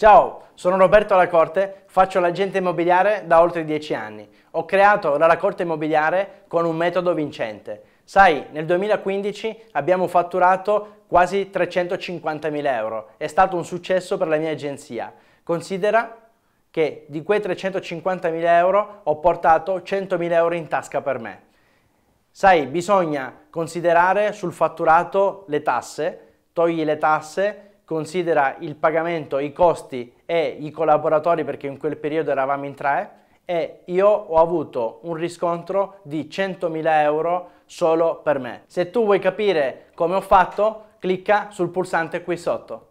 Ciao, sono Roberto Lacorte, faccio l'agente immobiliare da oltre 10 anni. Ho creato la Corte Immobiliare con un metodo vincente. Sai, nel 2015 abbiamo fatturato quasi 350.000 euro. È stato un successo per la mia agenzia. Considera che di quei 350.000 euro ho portato 100.000 euro in tasca per me. Sai, bisogna considerare sul fatturato le tasse, togli le tasse considera il pagamento, i costi e i collaboratori perché in quel periodo eravamo in tre e io ho avuto un riscontro di 100.000 euro solo per me. Se tu vuoi capire come ho fatto, clicca sul pulsante qui sotto.